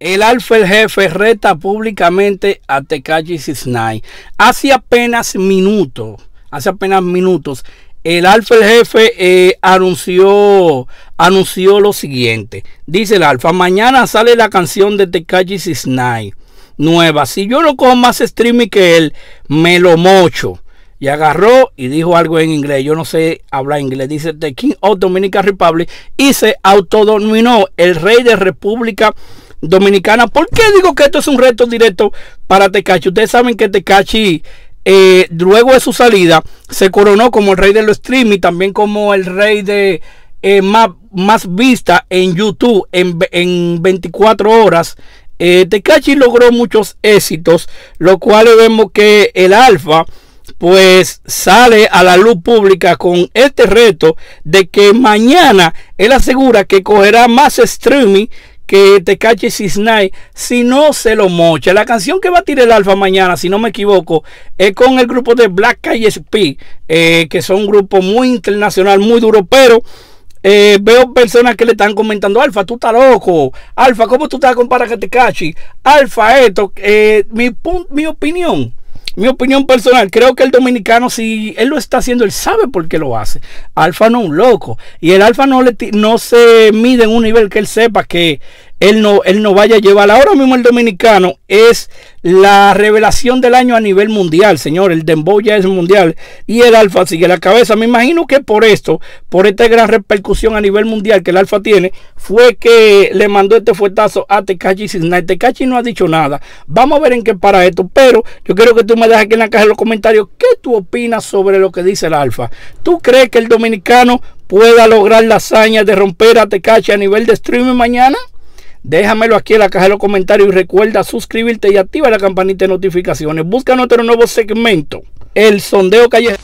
El alfa el jefe reta públicamente a tecalli Sisnai. Hace apenas minutos, hace apenas minutos, el alfa el jefe eh, anunció, anunció lo siguiente. Dice el alfa, mañana sale la canción de Tekashi Sisnai. nueva. Si yo no cojo más streaming que él, me lo mocho. Y agarró y dijo algo en inglés. Yo no sé hablar inglés. Dice The King of Dominica Republic. Y se autodominó el rey de República Dominicana. ¿Por qué digo que esto es un reto directo para Tecachi? Ustedes saben que Tecachi, eh, luego de su salida, se coronó como el rey de los streaming, también como el rey de eh, más, más vista en YouTube en, 24 horas. Eh, logró muchos éxitos, lo cual vemos que el Alfa pues sale a la luz pública con este reto de que mañana él asegura que cogerá más streaming que Tecache Cisnay, si no se lo mocha. La canción que va a tirar el Alfa mañana, si no me equivoco, es con el grupo de Black Eyed eh, que son un grupo muy internacional, muy duro, pero. Eh, veo personas que le están comentando, Alfa, tú estás loco, Alfa, ¿cómo tú estás con Paracatecachi? Alfa, esto, eh, mi, mi opinión, mi opinión personal, creo que el dominicano, si él lo está haciendo, él sabe por qué lo hace. Alfa no es un loco. Y el Alfa no, le, no se mide en un nivel que él sepa que él no, él no vaya a llevar. Ahora mismo el dominicano es la revelación del año a nivel mundial, señor. El Dembow ya es mundial y el Alfa sigue la cabeza. Me imagino que por esto, por esta gran repercusión a nivel mundial que el Alfa tiene, fue que le mandó este fuetazo a Tecachi y Tekachi no ha dicho nada. Vamos a ver en qué para esto, pero yo quiero que tú me dejes aquí en la caja de los comentarios qué tú opinas sobre lo que dice el Alfa. ¿Tú crees que el dominicano pueda lograr la hazaña de romper a Tecachi a nivel de streaming mañana? Déjamelo aquí en la caja de los comentarios y recuerda suscribirte y activa la campanita de notificaciones. Busca nuestro nuevo segmento, el sondeo callejero.